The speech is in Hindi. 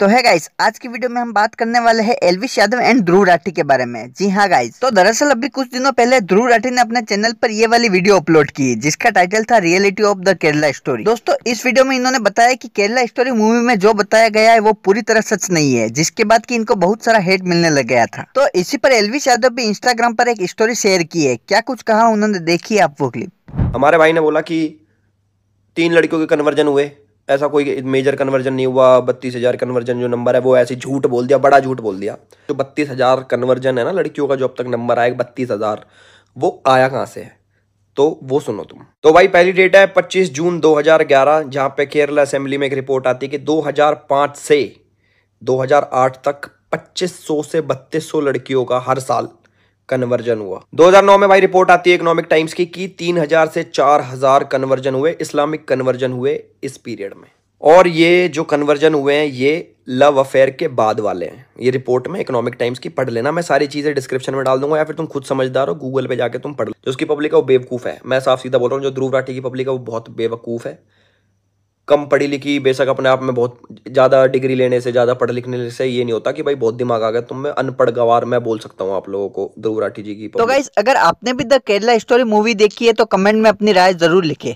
तो है गाइस आज की वीडियो में हम बात करने वाले हैं एलविश यादव एंड ध्रुव राठी के बारे में जी हाँ गाइस तो दरअसल अभी कुछ दिनों पहले ध्रुव राठी ने अपने चैनल पर ये वाली वीडियो अपलोड की जिसका टाइटल था reality of the Kerala story दोस्तों इस वीडियो में इन्होंने बताया कि केरला स्टोरी मूवी में जो बताया गया है वो पूरी तरह सच नहीं है जिसके बाद की इनको बहुत सारा हेट मिलने लग गया था तो इसी पर एलविश यादव भी इंस्टाग्राम पर एक स्टोरी शेयर की है क्या कुछ कहा उन्होंने देखी आप वो क्लिप हमारे भाई ने बोला की तीन लड़कियों के कन्वर्जन हुए ऐसा कोई मेजर कन्वर्जन नहीं हुआ बत्तीस हज़ार कन्वर्जन जो नंबर है वो ऐसे झूठ बोल दिया बड़ा झूठ बोल दिया जो बत्तीस हज़ार कन्वर्जन है ना लड़कियों का जो अब तक नंबर आया बत्तीस हज़ार वो आया कहाँ से है तो वो सुनो तुम तो भाई पहली डेट है 25 जून 2011 जहां पे केरला असेंबली में एक रिपोर्ट आती है कि 2005 से 2008 तक 2500 से 3200 लड़कियों का हर साल कन्वर्जन हुआ 2009 में भाई रिपोर्ट आती है इकोनॉमिक टाइम्स की कि 3000 से 4000 कन्वर्जन हुए इस्लामिक कन्वर्जन हुए इस पीरियड में और ये जो कन्वर्जन हुए हैं ये लव अफेयर के बाद वाले हैं ये रिपोर्ट में इकोनॉमिक टाइम्स की पढ़ लेना मैं सारी चीज़ें डिस्क्रिप्शन में डाल दूंगा या फिर तुम खुद समझदार हो गूगल पे जाके तुम पढ़ लो जो उसकी पब्लिक है वो बेवकूफ़ है मैं साफ सीधा बोल रहा हूँ जो ध्रुव राठी की पब्लिक है वो बहुत बेवकूफ़ है कम पढ़ी लिखी बेशक अपने आप में बहुत ज़्यादा डिग्री लेने से ज़्यादा पढ़ लिखने से ये नहीं होता कि भाई बहुत दिमाग आ गया तुम मैं अनपढ़ गवार मैं बोल सकता हूँ आप लोगों को ध्रुव राठी जी की तो गाइज अगर आपने भी द केरला स्टोरी मूवी देखी है तो कमेंट में अपनी राय जरूर लिखे